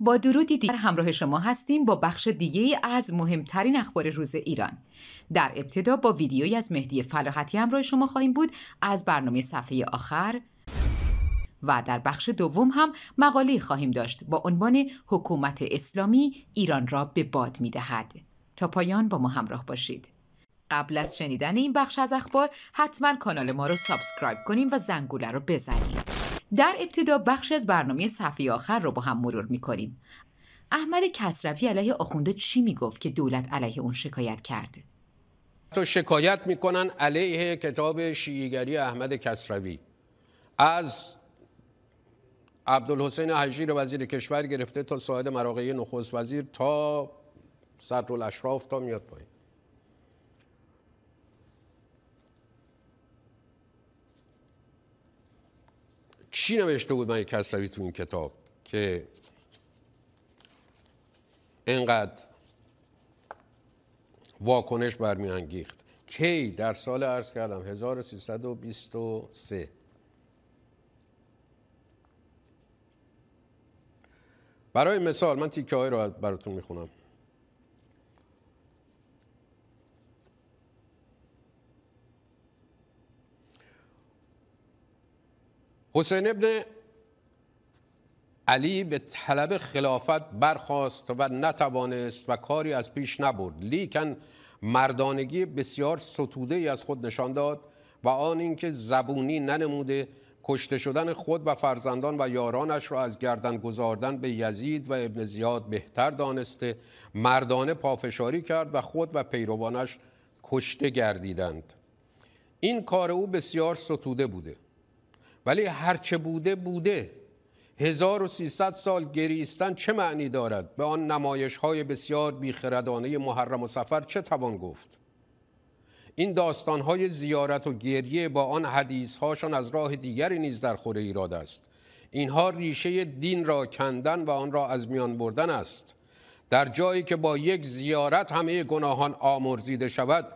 با درودی دیگر همراه شما هستیم با بخش دیگه از مهمترین اخبار روز ایران در ابتدا با ویدیویی از مهدی فلاحتی همراه شما خواهیم بود از برنامه صفحه آخر و در بخش دوم هم مقاله خواهیم داشت با عنوان حکومت اسلامی ایران را به باد می دهد. تا پایان با ما همراه باشید. قبل از شنیدن این بخش از اخبار حتما کانال ما رو سابسکرایب کنیم و زنگوله رو بزنیم. در ابتدا بخش از برنامه صفحه آخر رو با هم مرور میکنیم احمد کسروی علیه آخونده چی میگفت که دولت علیه اون شکایت کرده تو شکایت میکنن علیه کتاب شیعیگری احمد کسروی از عبدالحسین حجیر وزیر کشور گرفته تا ساعد مراقعی نخست وزیر تا اشراف تا میاد پایین چی نوشته بود من کسلوی تو این کتاب که انقدر واکنش برمیانگیخت کی در سال عرض کردم 1323 برای مثال من تیکه های رو براتون میخونم حسین ابن علی به طلب خلافت برخواست و نتوانست و کاری از پیش نبرد لیکن مردانگی بسیار ستوده ای از خود نشان داد و آن اینکه زبونی ننموده کشته شدن خود و فرزندان و یارانش را از گردن گذاردن به یزید و ابن زیاد بهتر دانسته مردانه پافشاری کرد و خود و پیروانش کشته گردیدند این کار او بسیار ستوده بوده ولی هرچه بوده بوده 1300 سال گریستن چه معنی دارد به آن نمایش های بسیار بیخردانه محرم و سفر چه توان گفت این داستان های زیارت و گریه با آن حدیث هاشان از راه دیگری نیز در خور ایراد است اینها ریشه دین را کندن و آن را از میان بردن است در جایی که با یک زیارت همه گناهان آمرزیده شود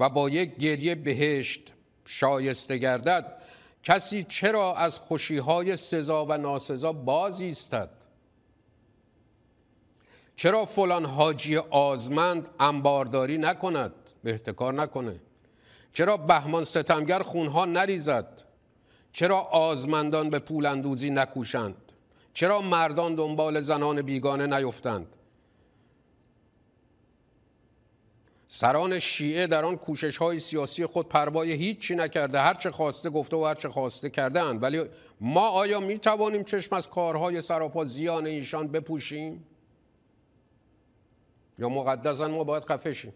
و با یک گریه بهشت شایسته گردد کسی چرا از خوشیهای سزا و ناسزا استد؟ چرا فلان حاجی آزمند انبارداری نکند به احتکار نکنه چرا بهمان ستمگر خونها نریزد چرا آزمندان به پول نکوشند چرا مردان دنبال زنان بیگانه نیفتند سران شیعه در آن کوشش های سیاسی خود پروای هیچی نکرده هر چه خواسته گفته و هر چه خواسته اند ولی ما آیا می توانیم چشم از کارهای سراپا زیان ایشان بپوشیم یا مقدسا ما باید قفشیم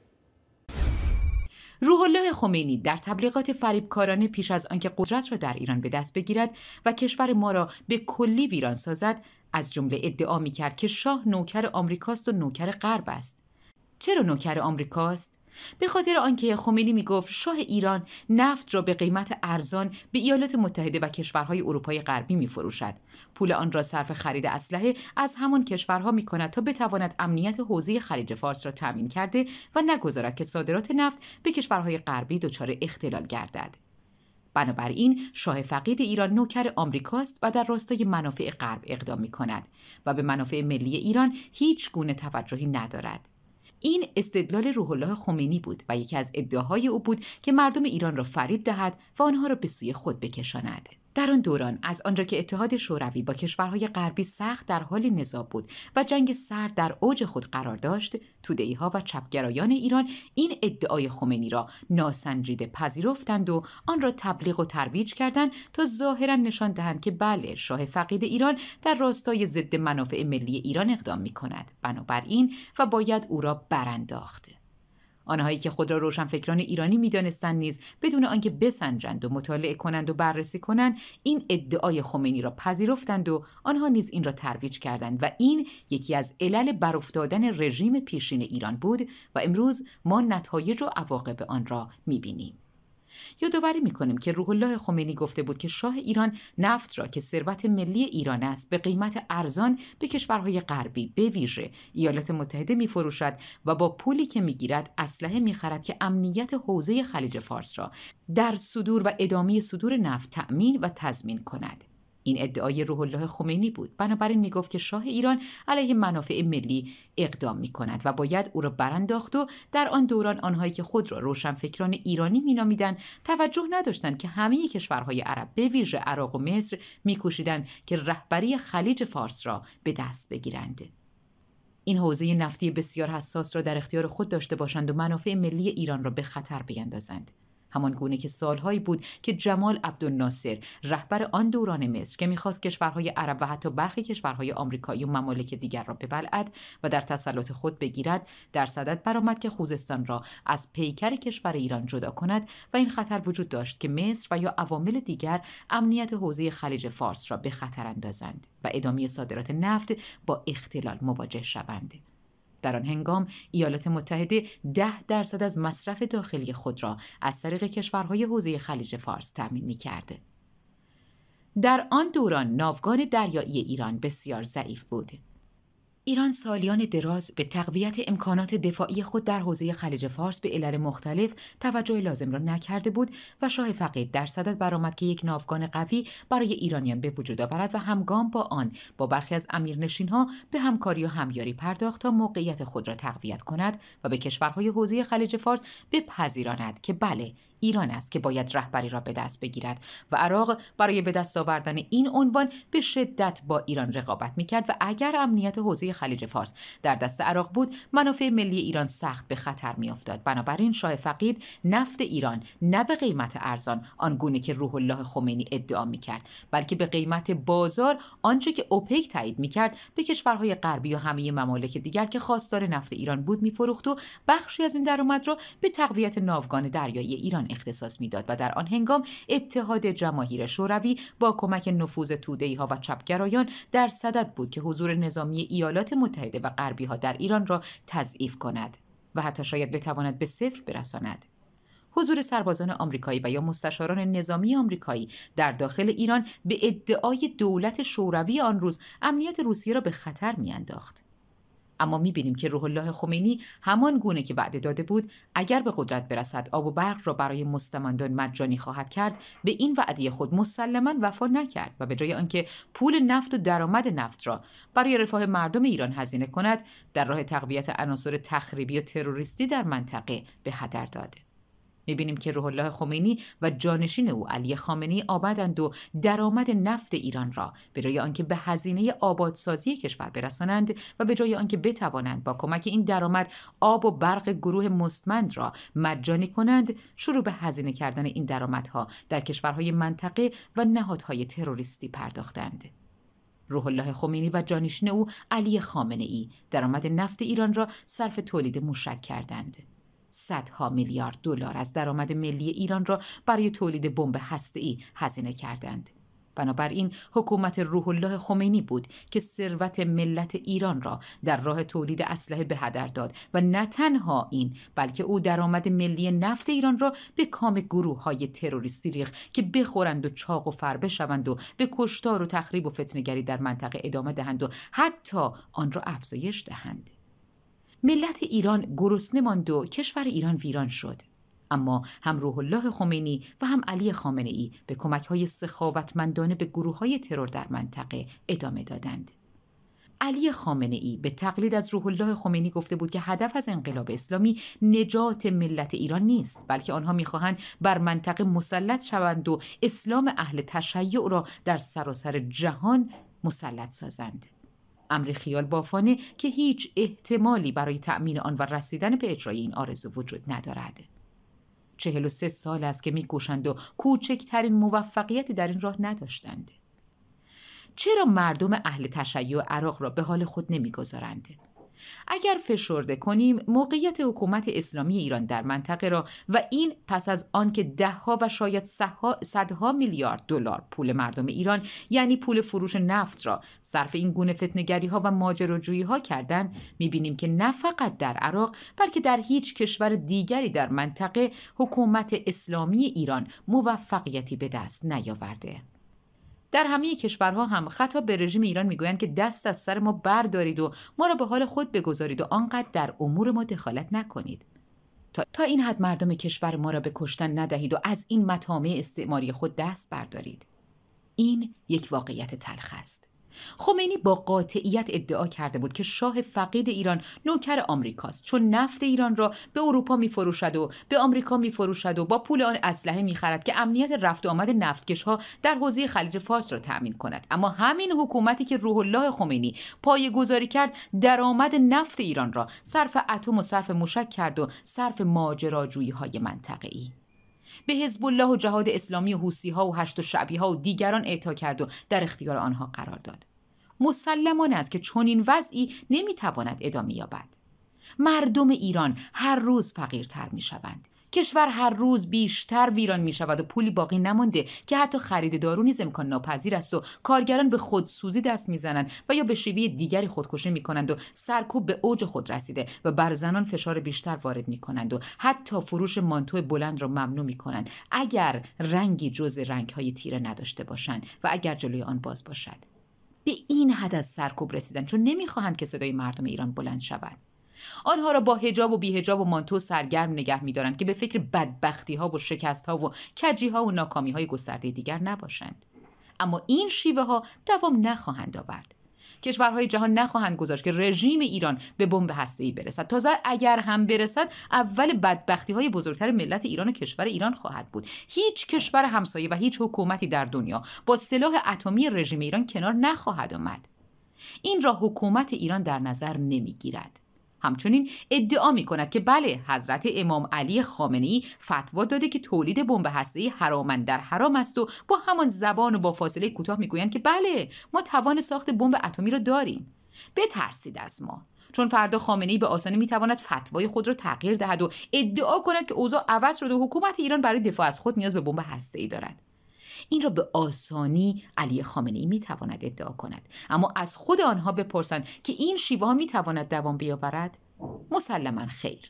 روح الله خمینی در تبلیغات فریبکارانه پیش از آنکه قدرت را در ایران به دست بگیرد و کشور ما را به کلی ویران سازد از جمله ادعا می کرد که شاه نوکر آمریکاست و نوکر غرب است چرا نوکر آمریکاست به خاطر آنکه خمینی میگفت شاه ایران نفت را به قیمت ارزان به ایالات متحده و کشورهای اروپای غربی میفروشد پول آن را صرف خرید اسلحه از همان کشورها می کند تا بتواند امنیت حوزه خلیج فارس را تمین کرده و نگذارد که صادرات نفت به کشورهای غربی دچار اختلال گردد بنابراین شاه فقید ایران نوکر آمریکاست و در راستای منافع غرب اقدام می کند و به منافع ملی ایران هیچ گونه توجهی ندارد این استدلال روح الله خمینی بود و یکی از ادعاهای او بود که مردم ایران را فریب دهد و آنها را به سوی خود بکشاند در آن دوران از آنجا که اتحاد شوروی با کشورهای غربی سخت در حال نزاع بود و جنگ سرد در اوج خود قرار داشت تودهی ها و چپگرایان ایران این ادعای خمینی را ناسنجیده پذیرفتند و آن را تبلیغ و ترویج کردند تا ظاهرا نشان دهند که بله شاه فقید ایران در راستای ضد منافع ملی ایران اقدام می کند بنابراین و باید او را برانداخت آنهایی که خود را روشنفکران ایرانی میدانستند نیز بدون آنکه بسنجند و مطالعه کنند و بررسی کنند این ادعای خمینی را پذیرفتند و آنها نیز این را ترویج کردند و این یکی از علل برافتادن رژیم پیشین ایران بود و امروز ما نتایج و عواقب آن را میبینیم یادآوری میکنیم که روح الله خمینی گفته بود که شاه ایران نفت را که ثروت ملی ایران است به قیمت ارزان به کشورهای غربی به ویژه ایالات متحده میفروشد و با پولی که میگیرد اسلحه میخرد که امنیت حوزه خلیج فارس را در صدور و ادامه صدور نفت تأمین و تضمین کند این ادعای روح الله خمینی بود بنابراین می گفت که شاه ایران علیه منافع ملی اقدام می کند و باید او را برانداخت و در آن دوران آنهایی که خود را روشنفکران ایرانی مینامیدند توجه نداشتند که همه کشورهای عرب به ویژه عراق و مصر میکوشیدند که رهبری خلیج فارس را به دست بگیرند این حوزه نفتی بسیار حساس را در اختیار خود داشته باشند و منافع ملی ایران را به خطر بیندازند همان گونه که سالهایی بود که جمال عبدالناصر رهبر آن دوران مصر که میخواست کشورهای عرب و حتی برخی کشورهای آمریکایی و ممالک دیگر را ببلعد و در تسلط خود بگیرد در صدد برآمد که خوزستان را از پیکر کشور ایران جدا کند و این خطر وجود داشت که مصر و یا عوامل دیگر امنیت حوزه خلیج فارس را به خطر اندازند و ادامه صادرات نفت با اختلال مواجه شوند در آن هنگام ایالات متحده ده درصد از مصرف داخلی خود را از طریق کشورهای حوزه خلیج فارس تأمین می کرده. در آن دوران ناوگان دریایی ایران بسیار ضعیف بود. ایران سالیان دراز به تقویت امکانات دفاعی خود در حوزه خلیج فارس به علل مختلف توجه لازم را نکرده بود و شاه فقید در صدد برآمد که یک ناوگان قوی برای ایرانیان به وجود آورد و همگام با آن با برخی از امیرنشینها به همکاری و همیاری پرداخت تا موقعیت خود را تقویت کند و به کشورهای حوزه خلیج فارس بپذیراند که بله ایران است که باید رهبری را به دست بگیرد و عراق برای به دست آوردن این عنوان به شدت با ایران رقابت میکرد و اگر امنیت حوزه خلیج فارس در دست عراق بود منافع ملی ایران سخت به خطر میافتاد بنابراین شاه فقید نفت ایران نه به قیمت ارزان آنگونه که روح الله خمینی ادعا میکرد بلکه به قیمت بازار آنچه که اوپک تایید میکرد به کشورهای غربی و همه ممالک دیگر که خواستار نفت ایران بود میفروخت و بخشی از این درآمد را به تقویت ناوگان دریایی ایران اختصاص میداد و در آن هنگام اتحاد جماهیر شوروی با کمک نفوذ تودهی ها و چپگرایان در صدد بود که حضور نظامی ایالات متحده و غربی ها در ایران را تضعیف کند و حتی شاید بتواند به صفر برساند. حضور سربازان آمریکایی و یا مستشاران نظامی آمریکایی در داخل ایران به ادعای دولت شوروی آن روز امنیت روسیه را به خطر میانداخت. اما میبینیم که روح الله خمینی همان گونه که وعده داده بود اگر به قدرت برسد آب و برق را برای مستمندان مجانی خواهد کرد به این وعده خود مسلما وفا نکرد و به جای آنکه پول نفت و درآمد نفت را برای رفاه مردم ایران هزینه کند در راه تقویت عناصر تخریبی و تروریستی در منطقه به هدر داده میبینیم که روح الله خمینی و جانشین او علی خامنی آمدند و درآمد نفت ایران را به جای آنکه به هزینه آبادسازی کشور برسانند و به جای آنکه بتوانند با کمک این درآمد آب و برق گروه مستمند را مجانی کنند شروع به هزینه کردن این درآمدها در کشورهای منطقه و نهادهای تروریستی پرداختند روح الله خمینی و جانشین او علی خامنه ای درآمد نفت ایران را صرف تولید موشک کردند صدها میلیارد دلار از درآمد ملی ایران را برای تولید بمب هسته‌ای هزینه کردند. بنابراین حکومت روح الله خمینی بود که ثروت ملت ایران را در راه تولید اسلحه به هدر داد و نه تنها این بلکه او درآمد ملی نفت ایران را به کام گروه های تروریستی ریخت که بخورند و چاق و فر بشوند و به کشتار و تخریب و فتنگری در منطقه ادامه دهند و حتی آن را افزایش دهند ملت ایران گرسنه ماند و کشور ایران ویران شد اما هم روح الله خمینی و هم علی خامنه ای به کمک های سخاوتمندانه به گروه های ترور در منطقه ادامه دادند. علی خامنه ای به تقلید از روح الله خمینی گفته بود که هدف از انقلاب اسلامی نجات ملت ایران نیست بلکه آنها میخواهند بر منطقه مسلط شوند و اسلام اهل تشیع را در سراسر جهان مسلط سازند. امر خیال بافانه که هیچ احتمالی برای تأمین آن و رسیدن به اجرای این آرزو وجود ندارد. چهل و سه سال است که میکوشند و کوچکترین موفقیتی در این راه نداشتند. چرا مردم اهل تشیع عراق را به حال خود نمیگذارند؟ اگر فشرده کنیم موقعیت حکومت اسلامی ایران در منطقه را و این پس از آنکه دهها و شاید صدها میلیارد دلار پول مردم ایران یعنی پول فروش نفت را صرف این گونه فتنگری ها و ماجراجویی ها کردن میبینیم که نه فقط در عراق بلکه در هیچ کشور دیگری در منطقه حکومت اسلامی ایران موفقیتی به دست نیاورده در همه کشورها هم خطاب به رژیم ایران میگویند که دست از سر ما بردارید و ما را به حال خود بگذارید و آنقدر در امور ما دخالت نکنید تا, این حد مردم کشور ما را به کشتن ندهید و از این مطامع استعماری خود دست بردارید این یک واقعیت تلخ است خمینی با قاطعیت ادعا کرده بود که شاه فقید ایران نوکر آمریکاست چون نفت ایران را به اروپا میفروشد و به آمریکا میفروشد و با پول آن اسلحه میخرد که امنیت رفت و آمد نفتکشها در حوزه خلیج فارس را تأمین کند اما همین حکومتی که روح الله خمینی گذاری کرد درآمد نفت ایران را صرف اتم و صرف مشک کرد و صرف ماجراجویی های منطقه ای. به حزب الله و جهاد اسلامی و حوسی ها و هشت و شعبی ها و دیگران اعطا کرد و در اختیار آنها قرار داد مسلمان است که چنین وضعی نمیتواند ادامه یابد مردم ایران هر روز فقیرتر میشوند کشور هر روز بیشتر ویران می شود و پولی باقی نمانده که حتی خرید دارو نیز امکان ناپذیر است و کارگران به خودسوزی دست میزنند و یا به شیوه دیگری خودکشی می کنند و سرکوب به اوج خود رسیده و بر زنان فشار بیشتر وارد می کنند و حتی فروش مانتو بلند را ممنوع می کنند اگر رنگی جز رنگ های تیره نداشته باشند و اگر جلوی آن باز باشد به این حد از سرکوب رسیدن چون نمیخواهند که صدای مردم ایران بلند شود آنها را با هجاب و بیهجاب و مانتو سرگرم نگه میدارند که به فکر بدبختی ها و شکست ها و کجی ها و ناکامی های گسترده دیگر نباشند اما این شیوه ها دوام نخواهند آورد کشورهای جهان نخواهند گذاشت که رژیم ایران به بمب ای برسد تازه اگر هم برسد اول بدبختی های بزرگتر ملت ایران و کشور ایران خواهد بود هیچ کشور همسایه و هیچ حکومتی در دنیا با سلاح اتمی رژیم ایران کنار نخواهد آمد این را حکومت ایران در نظر نمیگیرد همچنین ادعا می کند که بله حضرت امام علی خامنه ای فتوا داده که تولید بمب ای حرامن در حرام است و با همان زبان و با فاصله کوتاه میگویند که بله ما توان ساخت بمب اتمی را داریم بترسید از ما چون فردا ای به آسانی میتواند فتوای خود را تغییر دهد و ادعا کند که اوضاع عوض شده و حکومت ایران برای دفاع از خود نیاز به بمب ای دارد این را به آسانی علی خامنه ای می تواند ادعا کند اما از خود آنها بپرسند که این شیوه ها می تواند دوام بیاورد مسلما خیر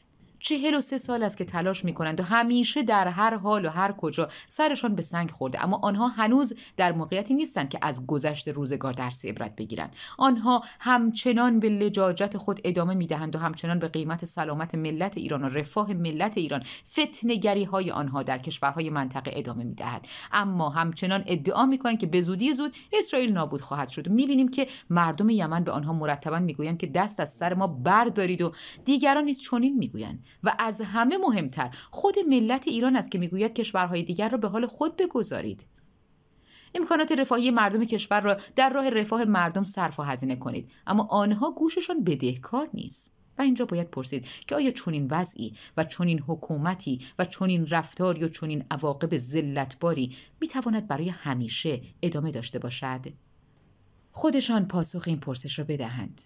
چهل و سه سال است که تلاش می کنند و همیشه در هر حال و هر کجا سرشان به سنگ خورده اما آنها هنوز در موقعیتی نیستند که از گذشت روزگار درس عبرت بگیرند آنها همچنان به لجاجت خود ادامه می دهند و همچنان به قیمت سلامت ملت ایران و رفاه ملت ایران فتنگری های آنها در کشورهای منطقه ادامه می اما همچنان ادعا می کنند که به زودی زود اسرائیل نابود خواهد شد می بینیم که مردم یمن به آنها مرتبا میگویند که دست از سر ما بردارید و دیگران نیز چنین میگویند و از همه مهمتر خود ملت ایران است که میگوید کشورهای دیگر را به حال خود بگذارید امکانات رفاهی مردم کشور را در راه رفاه مردم صرف و هزینه کنید اما آنها گوششان بدهکار نیست و اینجا باید پرسید که آیا چنین وضعی و چنین حکومتی و چنین رفتاری و چنین عواقب ذلتباری میتواند برای همیشه ادامه داشته باشد خودشان پاسخ این پرسش را بدهند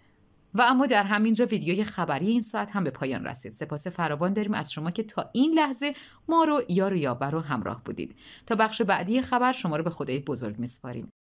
و اما در همینجا ویدیوی خبری این ساعت هم به پایان رسید سپاس فراوان داریم از شما که تا این لحظه ما رو یار و یاور رو همراه بودید تا بخش بعدی خبر شما رو به خدای بزرگ میسپاریم